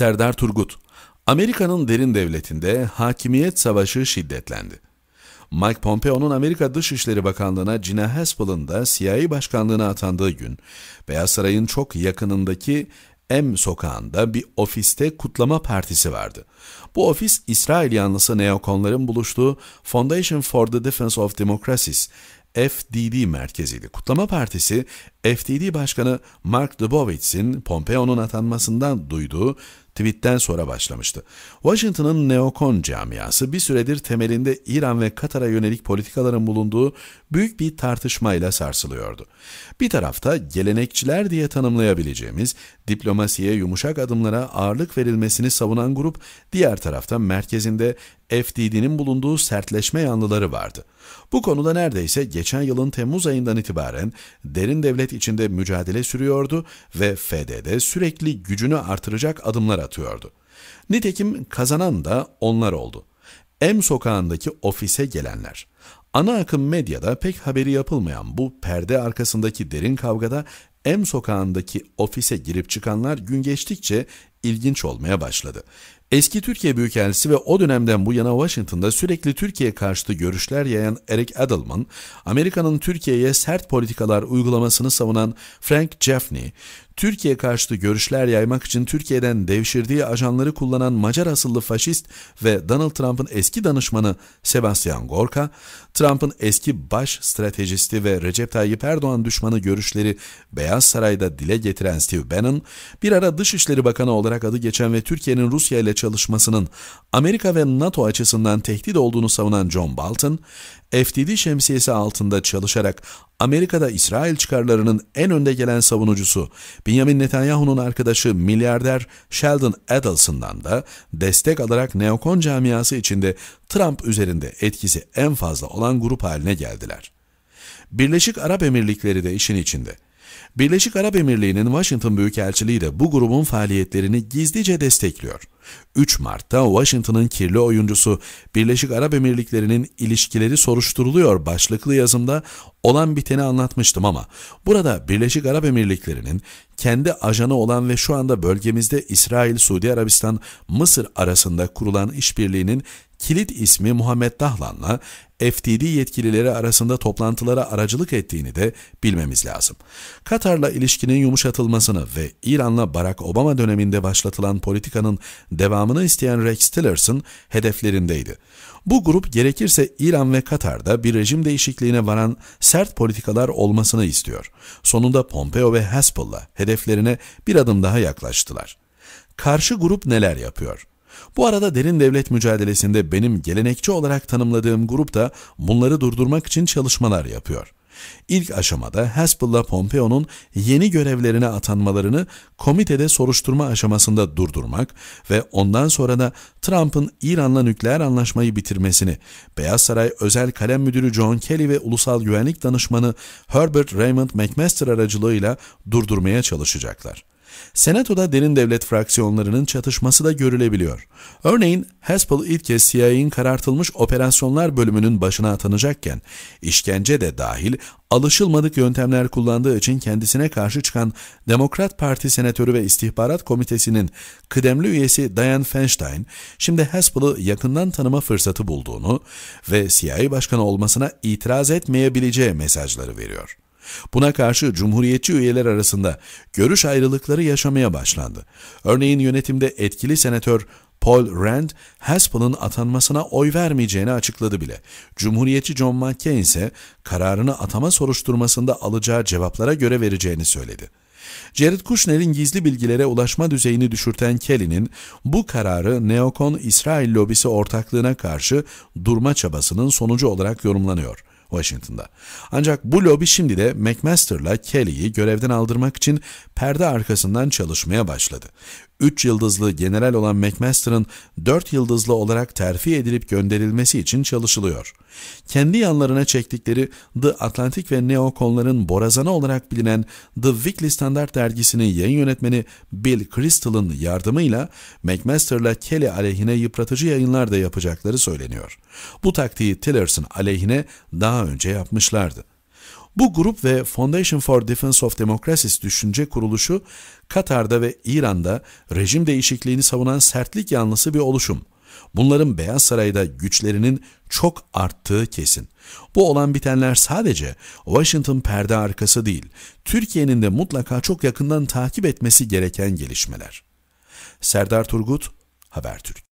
Serdar Turgut, Amerika'nın derin devletinde hakimiyet savaşı şiddetlendi. Mike Pompeo'nun Amerika Dışişleri Bakanlığı'na Gina Haspel'ın da CIA başkanlığına atandığı gün, Beyaz Saray'ın çok yakınındaki M sokağında bir ofiste kutlama partisi vardı. Bu ofis İsrail yanlısı neokonların buluştuğu Foundation for the Defense of Democracies, FDD merkeziydi. Kutlama Partisi, FDD Başkanı Mark Dubowitz'in Pompeo'nun atanmasından duyduğu tweetten sonra başlamıştı. Washington'ın neokon camiası bir süredir temelinde İran ve Katar'a yönelik politikaların bulunduğu büyük bir tartışmayla sarsılıyordu. Bir tarafta gelenekçiler diye tanımlayabileceğimiz diplomasiye yumuşak adımlara ağırlık verilmesini savunan grup, diğer tarafta merkezinde FDD'nin bulunduğu sertleşme yanlıları vardı. Bu konuda neredeyse geçen yılın Temmuz ayından itibaren derin devlet içinde mücadele sürüyordu ve FDD sürekli gücünü artıracak adımlar atıyordu. Nitekim kazanan da onlar oldu. M sokağındaki ofise gelenler. Ana akım medyada pek haberi yapılmayan bu perde arkasındaki derin kavgada M sokağındaki ofise girip çıkanlar gün geçtikçe ilginç olmaya başladı. Eski Türkiye Büyükelçisi ve o dönemden bu yana Washington'da sürekli Türkiye karşıtı görüşler yayan Eric Edelman, Amerika'nın Türkiye'ye sert politikalar uygulamasını savunan Frank Jeffney, Türkiye karşıtı görüşler yaymak için Türkiye'den devşirdiği ajanları kullanan Macar asıllı faşist ve Donald Trump'ın eski danışmanı Sebastian Gorka, Trump'ın eski baş stratejisti ve Recep Tayyip Erdoğan düşmanı görüşleri Beyaz Saray'da dile getiren Steve Bannon, bir ara Dışişleri Bakanı olarak adı geçen ve Türkiye'nin Rusya ile çalışmasının Amerika ve NATO açısından tehdit olduğunu savunan John Bolton, FTD şemsiyesi altında çalışarak Amerika'da İsrail çıkarlarının en önde gelen savunucusu, Benjamin Netanyahu'nun arkadaşı milyarder Sheldon Adelson'dan da destek alarak neokon camiası içinde Trump üzerinde etkisi en fazla olan grup haline geldiler. Birleşik Arap Emirlikleri de işin içinde. Birleşik Arap Emirliği'nin Washington Büyükelçiliği de bu grubun faaliyetlerini gizlice destekliyor. 3 Mart'ta Washington'ın kirli oyuncusu Birleşik Arap Emirlikleri'nin ilişkileri soruşturuluyor başlıklı yazımda olan biteni anlatmıştım ama burada Birleşik Arap Emirlikleri'nin kendi ajanı olan ve şu anda bölgemizde İsrail, Suudi Arabistan, Mısır arasında kurulan işbirliğinin kilit ismi Muhammed Dahlan'la FTD yetkilileri arasında toplantılara aracılık ettiğini de bilmemiz lazım. Katar'la ilişkinin yumuşatılmasını ve İran'la Barack Obama döneminde başlatılan politikanın devamını isteyen Rex Tillerson hedeflerindeydi. Bu grup gerekirse İran ve Katar'da bir rejim değişikliğine varan sert politikalar olmasını istiyor. Sonunda Pompeo ve Haspel'la hedeflerine bir adım daha yaklaştılar. Karşı grup neler yapıyor? Bu arada derin devlet mücadelesinde benim gelenekçi olarak tanımladığım grup da bunları durdurmak için çalışmalar yapıyor. İlk aşamada Hezbollah Pompeo'nun yeni görevlerine atanmalarını komitede soruşturma aşamasında durdurmak ve ondan sonra da Trump'ın İran'la nükleer anlaşmayı bitirmesini, Beyaz Saray Özel Kalem Müdürü John Kelly ve Ulusal Güvenlik Danışmanı Herbert Raymond McMaster aracılığıyla durdurmaya çalışacaklar. Senatoda derin devlet fraksiyonlarının çatışması da görülebiliyor. Örneğin Haspel ilk kez CIA'in karartılmış operasyonlar bölümünün başına atanacakken, işkence de dahil alışılmadık yöntemler kullandığı için kendisine karşı çıkan Demokrat Parti Senatörü ve İstihbarat Komitesi'nin kıdemli üyesi Diane Feinstein, şimdi Haspel'ı yakından tanıma fırsatı bulduğunu ve CIA Başkanı olmasına itiraz etmeyebileceği mesajları veriyor. Buna karşı Cumhuriyetçi üyeler arasında görüş ayrılıkları yaşamaya başlandı. Örneğin yönetimde etkili senatör Paul Rand, Haspel'ın atanmasına oy vermeyeceğini açıkladı bile. Cumhuriyetçi John McCain ise kararını atama soruşturmasında alacağı cevaplara göre vereceğini söyledi. Jared Kushner'in gizli bilgilere ulaşma düzeyini düşürten Kelly'nin bu kararı Neokon İsrail lobisi ortaklığına karşı durma çabasının sonucu olarak yorumlanıyor. Washington'da. Ancak bu lobi şimdi de McMaster'la Kelly'yi görevden aldırmak için perde arkasından çalışmaya başladı. 3 yıldızlı general olan McMaster'ın 4 yıldızlı olarak terfi edilip gönderilmesi için çalışılıyor. Kendi yanlarına çektikleri The Atlantic ve Neoconların borazanı olarak bilinen The Weekly Standard dergisinin yayın yönetmeni Bill Crystal'ın yardımıyla McMaster'la Kelly aleyhine yıpratıcı yayınlar da yapacakları söyleniyor. Bu taktiği Tillerson aleyhine daha önce yapmışlardı. Bu grup ve Foundation for Defense of Democracies düşünce kuruluşu Katar'da ve İran'da rejim değişikliğini savunan sertlik yanlısı bir oluşum. Bunların Beyaz Saray'da güçlerinin çok arttığı kesin. Bu olan bitenler sadece Washington perde arkası değil, Türkiye'nin de mutlaka çok yakından takip etmesi gereken gelişmeler. Serdar Turgut, Habertürk